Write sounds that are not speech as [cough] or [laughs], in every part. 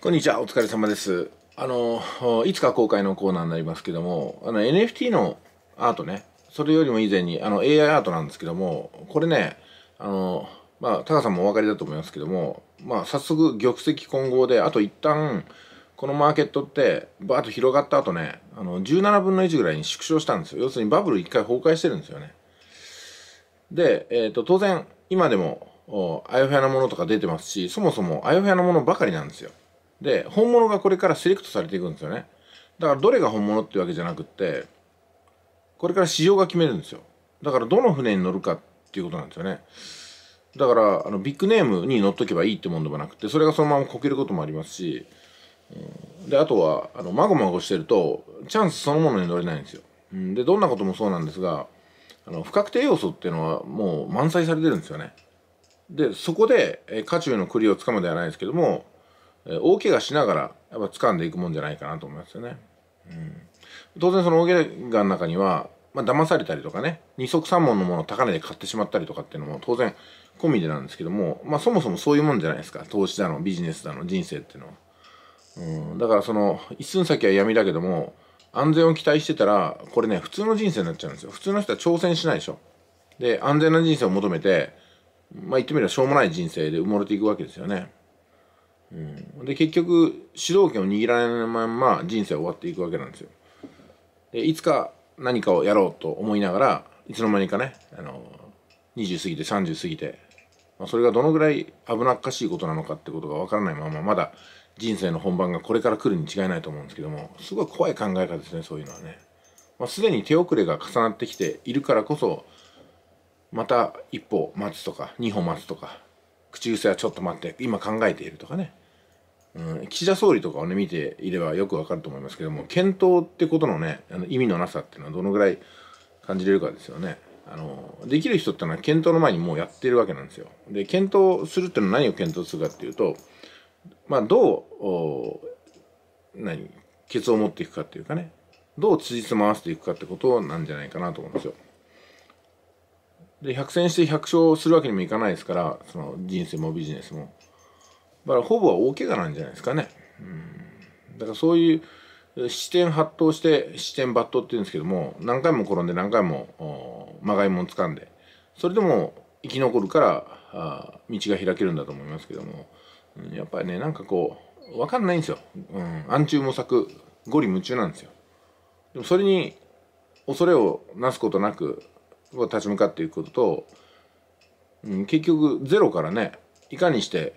こんにちは、お疲れ様です。あの、いつか公開のコーナーになりますけども、あの NFT のアートね、それよりも以前にあの AI アートなんですけども、これね、あの、まあ、タカさんもお分かりだと思いますけども、まあ、早速玉石混合で、あと一旦、このマーケットって、バーッと広がった後ね、あの、17分の1ぐらいに縮小したんですよ。要するにバブル一回崩壊してるんですよね。で、えっ、ー、と、当然、今でも、あやふやなものとか出てますし、そもそもあやふやなものばかりなんですよ。で本物がこれからセレクトされていくんですよねだからどれが本物っていうわけじゃなくってこれから市場が決めるんですよだからどの船に乗るかっていうことなんですよねだからあのビッグネームに乗っとけばいいってもんでもなくてそれがそのままこけることもありますし、であとはあのまごまごしてるとチャンスそのものに乗れないんですよ、うん、でどんなこともそうなんですがあの不確定要素っていうのはもう満載されてるんですよねでそこで、えー、渦中の栗をつかむではないですけども大怪我しながらやっぱ掴んでいくもんじゃないかなと思いますよね。うん、当然その大怪我の中には、まあ、騙されたりとかね二足三門のものを高値で買ってしまったりとかっていうのも当然込みでなんですけども、まあ、そもそもそういうもんじゃないですか投資だのビジネスだの人生っていうのは。うん、だからその一寸先は闇だけども安全を期待してたらこれね普通の人生になっちゃうんですよ普通の人は挑戦しないでしょで安全な人生を求めてまあ言ってみればしょうもない人生で埋もれていくわけですよねうん、で結局主導権を握られないまま人生は終わっていくわけなんですよでいつか何かをやろうと思いながらいつの間にかねあの20過ぎて30過ぎて、まあ、それがどのぐらい危なっかしいことなのかってことが分からないまままだ人生の本番がこれから来るに違いないと思うんですけどもすごい怖い考え方ですねそういうのはね、まあ、すでに手遅れが重なってきているからこそまた一歩待つとか二歩待つとか口癖はちょっと待って今考えているとかね、うん、岸田総理とかをね見ていればよくわかると思いますけども検討ってことのねあの意味のなさっていうのはどのぐらい感じれるかですよねあのできる人ってのは検討の前にもうやってるわけなんですよで検討するってのは何を検討するかっていうとまあどう何ケツを持っていくかっていうかねどう辻褄を合わせていくかってことなんじゃないかなと思うんですよで100戦して100勝するわけにもいかないですからその人生もビジネスもだからほぼは大怪我なんじゃないですかね、うん、だからそういう視点発動して視点抜刀っていうんですけども何回も転んで何回もまがいもん掴んでそれでも生き残るからあ道が開けるんだと思いますけども、うん、やっぱりねなんかこう分かんないんですよ、うん、暗中模索ゴリ夢中なんですよでもそれに恐れをなすことなく立ち向かっていくことと、うん、結局ゼロからねいかにして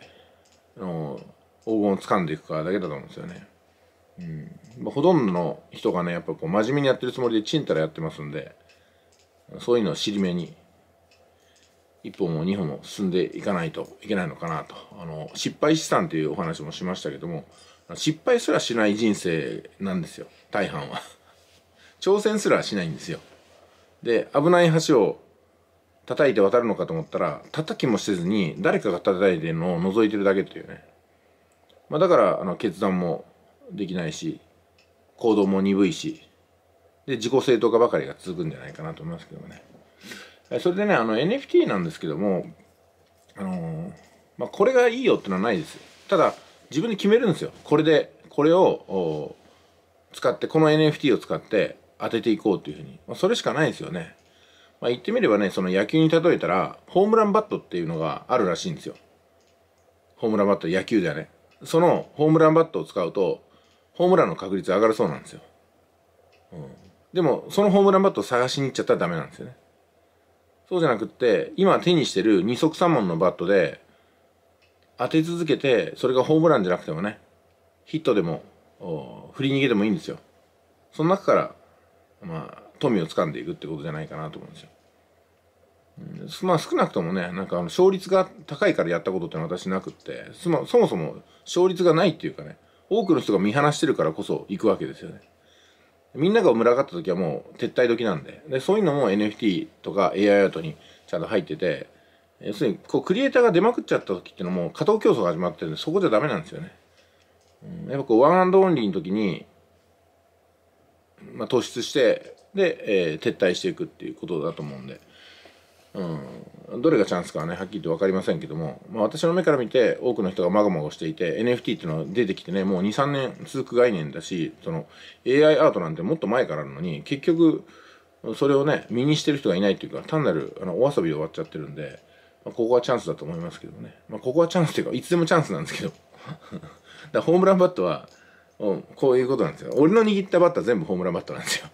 の黄金を掴んでいくかだけだと思うんですよね。うんまあ、ほとんどの人がねやっぱこう真面目にやってるつもりでちんたらやってますんでそういうのを尻目に一歩も二歩も進んでいかないといけないのかなとあの失敗資産というお話もしましたけども失敗すらしない人生なんですよ大半は挑戦すらしないんですよで危ない橋を叩いて渡るのかと思ったら叩きもせずに誰かが叩いてるのを覗いてるだけっていうね、まあ、だからあの決断もできないし行動も鈍いしで自己正当化ばかりが続くんじゃないかなと思いますけどねそれでねあの NFT なんですけどもあのー、まあ、これがいいよってのはないですただ自分で決めるんですよこれでこれを使ってこの NFT を使って当てていこうというふうに、まあ、それしかないですよね。まあ、言ってみればね、その野球に例えたら、ホームランバットっていうのがあるらしいんですよ。ホームランバット、野球ではね。そのホームランバットを使うと、ホームランの確率上がるそうなんですよ。うん、でも、そのホームランバットを探しに行っちゃったらダメなんですよね。そうじゃなくって、今手にしてる二足三本のバットで、当て続けて、それがホームランじゃなくてもね、ヒットでも、振り逃げでもいいんですよ。その中からまあ、富を掴んでいくってことじゃないかなと思うんですよ。うん、まあ少なくともね、なんかあの勝率が高いからやったことってのは私なくって、そもそも勝率がないっていうかね、多くの人が見放してるからこそ行くわけですよね。みんなが群がった時はもう撤退時なんで、でそういうのも NFT とか AI アートにちゃんと入ってて、要するにこうクリエイターが出まくっちゃった時っていうのも過当競争が始まってるんで、そこじゃダメなんですよね。うん、やっぱこうワンアンドオンリーの時に、まあ、突出してで、えー、撤退していくっていうことだと思うんで、うん、どれがチャンスかはねはっきりと分かりませんけども、まあ、私の目から見て多くの人がまごまごしていて NFT っていうのは出てきてねもう23年続く概念だしその AI アートなんてもっと前からあるのに結局それをね身にしてる人がいないというか単なるあのお遊びで終わっちゃってるんで、まあ、ここはチャンスだと思いますけどね、まあ、ここはチャンスというかいつでもチャンスなんですけど [laughs] だホームランバットはうん、こういうことなんですよ。俺の握ったバッター全部ホームランバッターなんですよ。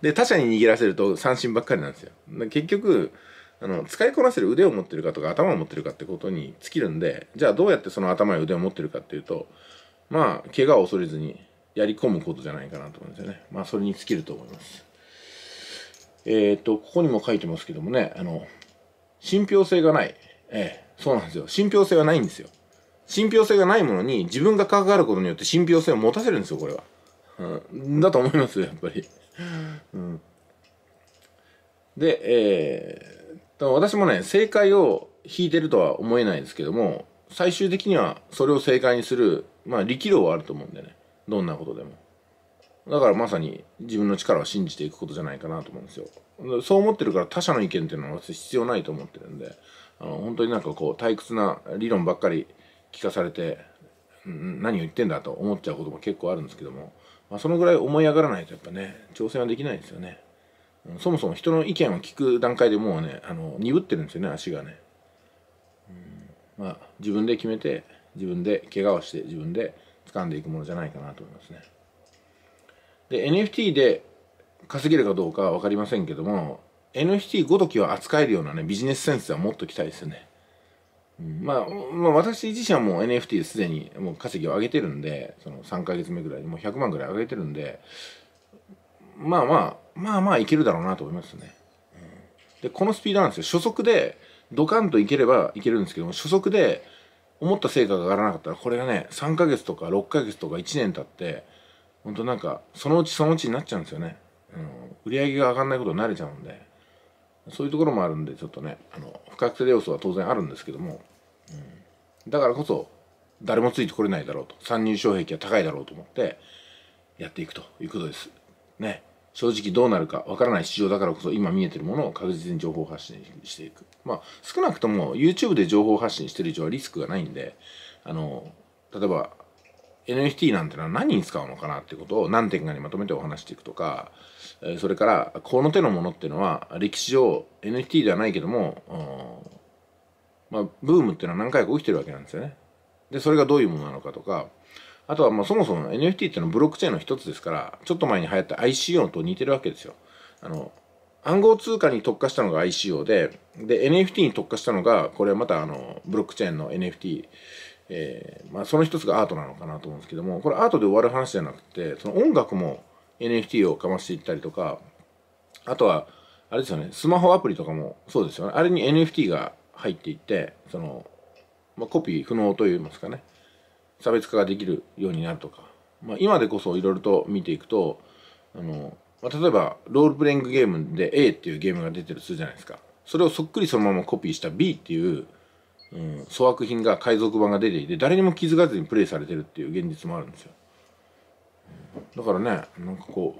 で、他者に握らせると三振ばっかりなんですよ。結局、あの、使いこなせる腕を持ってるかとか頭を持ってるかってことに尽きるんで、じゃあどうやってその頭や腕を持ってるかっていうと、まあ、怪我を恐れずにやり込むことじゃないかなと思うんですよね。まあ、それに尽きると思います。えっ、と、ここにも書いてますけどもね、あの、信憑性がない。ええ、そうなんですよ。信憑性はないんですよ。信憑性がないものに自分が関わることによって信憑性を持たせるんですよこれは、うん、だと思いますやっぱり、うん、でえー、私もね正解を引いてるとは思えないですけども最終的にはそれを正解にするまあ力量はあると思うんでねどんなことでもだからまさに自分の力を信じていくことじゃないかなと思うんですよそう思ってるから他者の意見っていうのは私必要ないと思ってるんであの本当になんかこう退屈な理論ばっかり聞かされて、ん、何を言ってんだと思っちゃうことも結構あるんですけども、まあ、そのぐらい思い上がらないとやっぱね挑戦はできないんですよね、うん、そもそも人の意見を聞く段階でもうねあの鈍ってるんですよね足がね、うん、まあ自分で決めて自分で怪我をして自分で掴んでいくものじゃないかなと思いますねで NFT で稼げるかどうかは分かりませんけども NFT ごときを扱えるようなねビジネスセンスはもっと期待ですよねまあ、まあ、私自身はもう NFT ですでにもう稼ぎを上げてるんで、その3か月目ぐらいでもう100万ぐらい上げてるんで、まあまあ、まあまあいけるだろうなと思いますね。で、このスピードなんですよ。初速でドカンといければいけるんですけども、初速で思った成果が上がらなかったら、これがね、3か月とか6か月とか1年経って、本当なんか、そのうちそのうちになっちゃうんですよね。うん、売り上げが上がらないことに慣れちゃうんで。そういうところもあるんでちょっとねあの不確定要素は当然あるんですけども、うん、だからこそ誰もついてこれないだろうと参入障壁は高いだろうと思ってやっていくということです。ね正直どうなるかわからない市場だからこそ今見えてるものを確実に情報発信していく。まあ少なくとも YouTube で情報発信してる以上はリスクがないんで、あの、例えば NFT なんてのは何に使うのかなってことを何点かにまとめてお話していくとか、それからこの手のものっていうのは歴史上 NFT ではないけども、まあ、ブームっていうのは何回か起きてるわけなんですよね。で、それがどういうものなのかとか、あとはまあそもそも NFT っていうのはブロックチェーンの一つですから、ちょっと前に流行った ICO と似てるわけですよ。あの、暗号通貨に特化したのが ICO で、で、NFT に特化したのが、これはまたあの、ブロックチェーンの NFT えー、まあ、その一つがアートなのかなと思うんですけどもこれアートで終わる話じゃなくてその音楽も NFT をかましていったりとかあとはあれですよねスマホアプリとかもそうですよねあれに NFT が入っていってその、まあ、コピー不能といいますかね差別化ができるようになるとか、まあ、今でこそいろいろと見ていくとあの、まあ、例えばロールプレイングゲームで A っていうゲームが出てるするじゃないですかそれをそっくりそのままコピーした B っていううん、粗悪品が海賊版が出ていて誰にも気づかずにプレイされてるっていう現実もあるんですよだからねなんかこ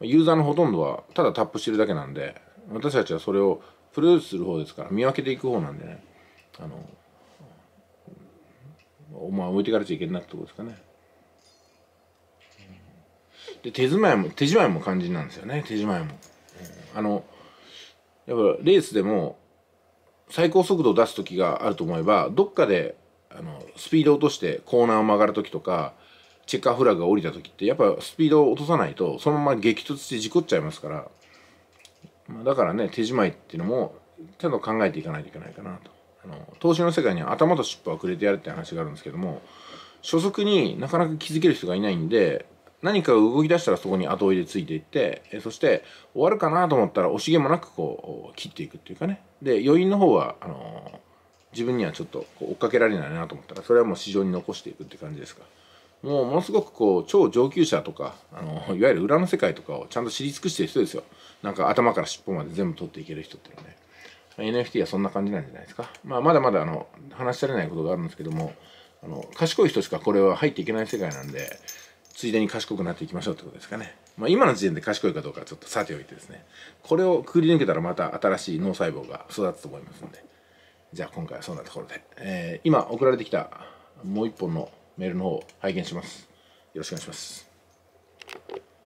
うユーザーのほとんどはただタップしてるだけなんで私たちはそれをプロデュースする方ですから見分けていく方なんでねあのお前置いていかれちゃいけないってことですかねで手詰まいも手詰まいも肝心なんですよね手詰まいも、あのやっぱレースでも最高速度を出す時があると思えばどっかであのスピードを落としてコーナーを曲がる時とかチェッカーフラグが降りた時ってやっぱスピードを落とさないとそのまま激突して事故っちゃいますから、まあ、だからね手仕まいっていうのもちゃんと考えていかないといけないかなとあの投資の世界には頭と尻尾はくれてやるって話があるんですけども初速になかなか気づける人がいないんで何か動き出したらそこに後追いでついていって、えそして終わるかなと思ったら惜しげもなくこう切っていくっていうかねで余韻の方はあのー、自分にはちょっと追っかけられないなと思ったらそれはもう市場に残していくって感じですかもうものすごくこう超上級者とかあのいわゆる裏の世界とかをちゃんと知り尽くしてる人ですよなんか頭から尻尾まで全部取っていける人っていうのはね NFT はそんな感じなんじゃないですか、まあ、まだまだあの話しされないことがあるんですけどもあの賢い人しかこれは入っていけない世界なんでついでに賢くなっていきましょうってことですかね。まあ、今の時点で賢いかどうかちょっとさておいてですねこれをくぐり抜けたらまた新しい脳細胞が育つと思いますのでじゃあ今回はそんなところで、えー、今送られてきたもう一本のメールの方を拝見しますよろしくお願いします